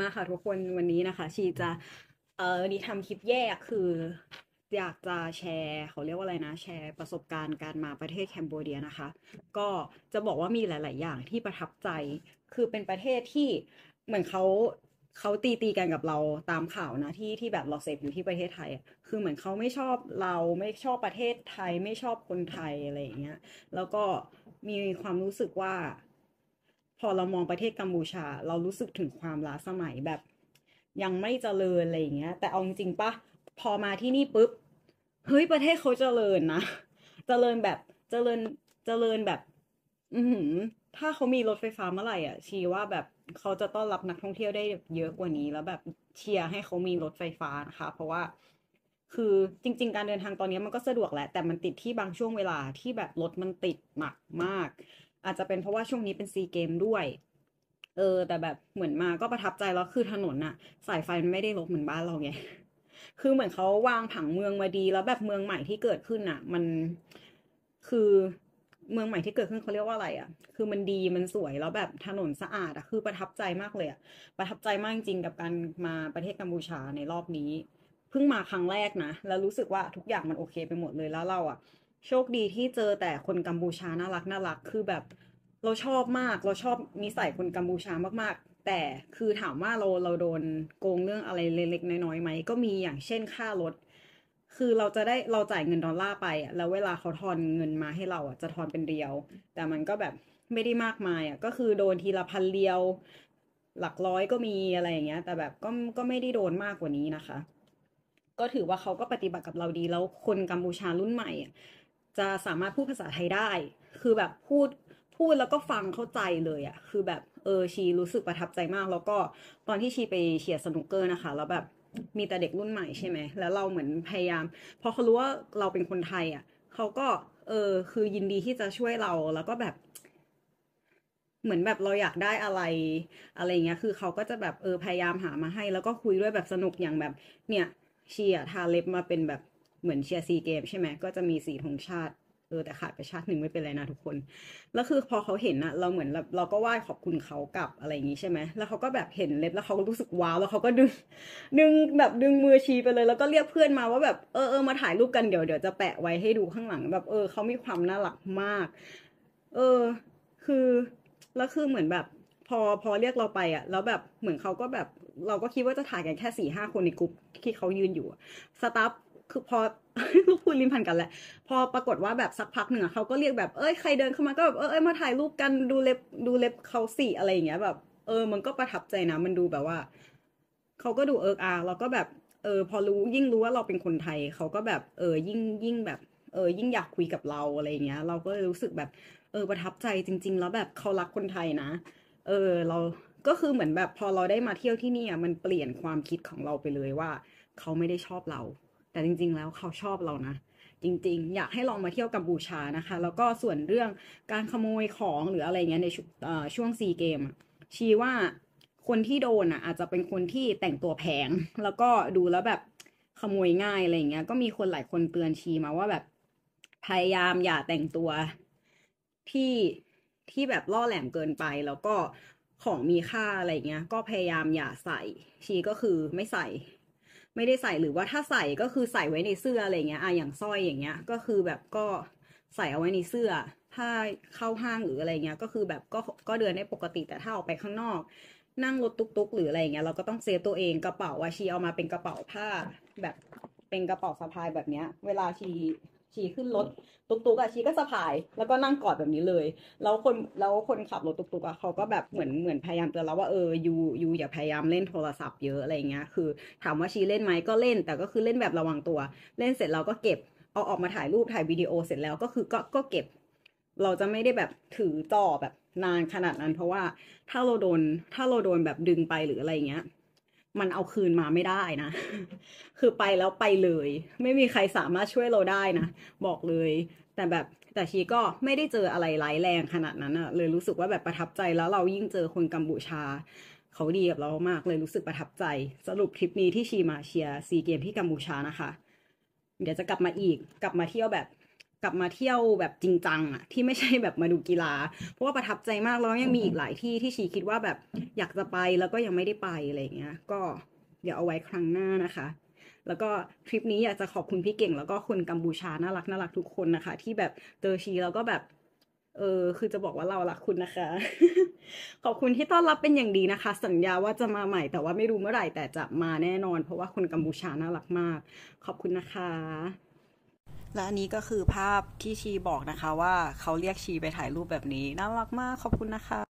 มากค่ะทุกคนวันนี้นะคะชีจะเออนี่ทำคลิปแยกคือ อยากจะแชร์เขาเรียกว่าอะไรนะ แชร์ประสบการณ์การมาประเทศแคนเบเดียนะคะ ก็จะบอกว่ามีหลาย ๆ อย่างที่ประทับใจคือเป็นประเทศที่เหมือนเขาเขาตีตีกันกับเราตามข่าวนะที่ที่แบบเราเสพอยู่ที่ประเทศไทย คือเหมือนเขาไม่ชอบเราไม่ชอบประเทศไทยไม่ชอบคนไทยอะไรอย่างเงี้ยแล้วก็มีความรู้สึกว่าพอเรามองประเทศกัมพูชา เรารู้สึกถึงความล้าสมัยแบบ ยังไม่เจริญอะไรอย่างเงี้ย แต่เอาจริงปะพอมาที่นี่ ปุ๊บ เฮ้ย ประเทศเขาเจริญนะเจริญแบบเจริญเจริญแบบ อืถ้าเขามีรถไฟฟ้าเมื่อไหร่อ่ะชีว่าแบบเขาจะต้อนรับนักท่องเที่ยวได้เยอะกว่านี้ แล้วแบบ เชียร์ให้เขามีรถไฟฟ้านะคะเพราะว่า คือจริง ๆ การเดินทางตอนนี้มันก็สะดวกแหละ แต่มันติดที่บางช่วงเวลาที่แบบรถมันติดหนักมากอาจจะเป็นเพราะว่าช่วงนี้เป็นซีเกมด้วย เออ แต่แบบเหมือนมาก็ประทับใจแล้วคือถนนอะสายไฟมันไม่ได้ลกเหมือนบ้านเราไง คือเหมือนเขาวางผังเมืองมาดี แล้วแบบเมืองใหม่ที่เกิดขึ้นอะมันคือเมืองใหม่ที่เกิดขึ้นเขาเรียกว่าอะไรอะ คือมันดีมันสวยแล้วแบบถนนสะอาดอะคือประทับใจมากเลยอะประทับใจมากจริงกับการมาประเทศกัมพูชาในรอบนี้ เพิ่งมาครั้งแรกนะแล้วรู้สึกว่าทุกอย่างมันโอเคไปหมดเลยแล้วเราอะโชคดีที่เจอแต่คนกัมพูชาน่ารักน่ารักคือแบบเราชอบมากเราชอบนิสัยคนกัมพูชามาก ๆ แต่คือถามว่าเราเราโดนโกงเรื่องอะไรเล็กๆน้อยๆไหมก็มีอย่างเช่นค่ารถคือเราจะได้เราจ่ายเงินดอลลาร์ไปแล้วเวลาเขาทอนเงินมาให้เราอ่ะจะทอนเป็นเรียวแต่มันก็แบบไม่ได้มากมายอ่ะก็คือโดนทีละพันเรียวหลักร้อยก็มีอะไรอย่างเงี้ย แต่แบบก็ก็ไม่ได้โดนมากกว่านี้นะคะ ก็ถือว่าเขาก็ปฏิบัติกับเราดีแล้วคนกัมพูชารุ่นใหม่อ่ะจะสามารถพูดภาษาไทยได้ คือแบบพูด พูดแล้วก็ฟังเข้าใจเลยอะคือแบบเออชีรู้สึกประทับใจมาก แล้วก็ ตอนที่ชีไปเชียร์สนุกเกอร์นะคะ แล้วแบบ มีแต่เด็กรุ่นใหม่ใช่ไหมแล้วเราเหมือนพยายาม พอเขารู้ว่าเราเป็นคนไทยอะ่ะ เขาก็ เออ คือยินดีที่จะช่วยเรา แล้วก็แบบ เหมือนแบบเราอยากได้อะไรอะไรเงี้ย คือเขาก็จะแบบเออพยายามหามาให้ แล้วก็คุยด้วยแบบสนุกอย่างแบบ เนี่ยเชียร์ทาเล็บมาเป็นแบบเหมือนเชียร์ซีเกมใช่ไหมก็จะมีสีธงชาติเออแต่ขาดไปชาติหนึ่งไม่เป็นไรนะทุกคนแล้วคือพอเขาเห็นอะเราเหมือนเราก็ไหว้ขอบคุณเขากับอะไรอย่างนี้ใช่ไหม แล้วเขาก็แบบเห็นเล็บ แล้วเขาก็รู้สึกว้าว แล้วเขาก็ดึง ดึงแบบดึงมือชี้ไปเลยแล้วก็เรียกเพื่อนมาว่าแบบเออเออมาถ่ายรูปกันเดี๋ยวเดี๋ยวจะแปะไว้ให้ดูข้างหลัง แบบ เออ เขามีความน่ารักมาก เออ คือ แล้วคือเหมือนแบบ พอพอเรียกเราไปอะแล้วแบบเหมือนเขาก็แบบ เราก็คิดว่าจะถ่ายกันแค่สี่ห้าคนในกลุ่มที่เขายืนอยู่สตาฟคือพอลูกคุณลิ้นพันกันแหละพอปรากฏว่าแบบสักพักหนึ่งอะเขาก็เรียกแบบเอ้ยใครเดินเข้ามาก็แบบเอ้ยมาถ่ายรูปกันดูเล็บดูเล็บเขาสีอะไรอย่างเงี้ย แบบ เออ มันก็ประทับใจนะ มันดูแบบว่าเขาก็ดูเอิร์กอาร์ก็แบบเออ พอรู้ยิ่งรู้ว่าเราเป็นคนไทยเขาก็แบบเออ ยิ่งยิ่งแบบเออ ยิ่งอยากคุยกับเราอะไรอย่างเงี้ย เราก็เลยรู้สึกแบบ เออประทับใจจริง ๆ แล้วแบบเขารักคนไทยนะ เออ เรา ก็คือเหมือนแบบพอเราได้มาเที่ยวที่นี่อ่ะมันเปลี่ยนความคิดของเราไปเลยว่าเขาไม่ได้ชอบเราแต่จริงๆ แล้วเขาชอบเรานะจริงๆ อยากให้ลองมาเที่ยวกัมพูชานะคะ แล้วก็ส่วนเรื่องการขโมยของหรืออะไรเงี้ยในช่วงซีเกมชี้ว่าคนที่โดนอ่ะอาจจะเป็นคนที่แต่งตัวแพงแล้วก็ดูแล้วแบบขโมยง่ายอะไรเงี้ย ก็มีคนหลายคนเตือนชีมาว่าแบบพยายามอย่าแต่งตัวที่ที่แบบล่อแหลมเกินไป แล้วก็ของมีค่าอะไรเงี้ย ก็พยายามอย่าใส่ชีก็คือไม่ใส่ไม่ได้ใส่หรือว่าถ้าใส่ก็คือใส่ไว้ในเสื้ออะไรเงี้ย อ่ะอย่างสร้อยอย่างเงี้ย ก็คือแบบก็ใส่เอาไว้ในเสื้อถ้าเข้าห้างหรืออะไรเงี้ย ก็คือแบบก็ก็เดินได้ปกติแต่ถ้าออกไปข้างนอก นั่งรถตุ๊กๆ หรืออะไรเงี้ยเราก็ต้องเซฟตัวเองกระเป๋าว่าชีเอามาเป็นกระเป๋าผ้า แบบเป็นกระเป๋าสะพายแบบเนี้ยเวลาชีชีขึ้นรถตุกตุกอะชีก็สะพาย แล้วก็นั่งกอดแบบนี้เลย แล้วคนแล้วคนขับรถตุกตุกอะเขาก็แบบเหมือนเหมือนพยายามเตือนเราว่าเออยูยูอย่าพยายามเล่นโทรศัพท์เยอะอะไรเงี้ยคือ ถามว่าชีเล่นไหมก็เล่นแต่ก็คือเล่นแบบระวังตัว เล่นเสร็จเราก็เก็บเอาออกมาถ่ายรูปถ่ายวิดีโอเสร็จแล้วก็คือก็ก็เก็บ เราจะไม่ได้แบบถือจ่อแบบนานขนาดนั้น เพราะว่า ถ้าเราโดน ถ้าเราโดนแบบดึงไปหรืออะไรเงี้ยมันเอาคืนมาไม่ได้นะ คือไปแล้วไปเลย ไม่มีใครสามารถช่วยเราได้นะ บอกเลย แต่แบบแต่ชีก็ไม่ได้เจออะไรร้ายแรงขนาดนั้นอะเลยรู้สึกว่าแบบประทับใจ แล้วเรายิ่งเจอคนกัมบูชา เขาดีกับเรามากเลยรู้สึกประทับใจ สรุปคลิปนี้ที่ชีมาเชียร์ซีเกมที่กัมบูชานะคะ เดี๋ยวจะกลับมาอีก กลับมาเที่ยวแบบลับมาเที่ยวแบบจริงจังอะที่ไม่ใช่แบบมาดูกีฬา เพราะว่าประทับใจมากแล้วยังมีอีกหลายที่ที่ชีคิดว่าแบบอยากจะไปแล้วก็ยังไม่ได้ไปอะไรเงี้ย ก็เดี๋ยวเอาไว้ครั้งหน้านะคะ แล้วก็ทริปนี้อยากจะขอบคุณพี่เก่ง แล้วก็คนกัมพูชาน่ารักน่ารักทุกคนนะคะ ที่แบบเจอชีแล้วก็แบบ เออคือจะบอกว่าเรารักคุณนะคะ ขอบคุณที่ต้อนรับเป็นอย่างดีนะคะ สัญญาว่าจะมาใหม่ แต่ว่าไม่รู้เมื่อไหร่แต่จะมาแน่นอน เพราะว่าคนกัมพูชาน่ารักมาก ขอบคุณนะคะและอันนี้ก็คือภาพที่ชีบอกนะคะว่าเขาเรียกชีไปถ่ายรูปแบบนี้น่ารักมากขอบคุณนะคะ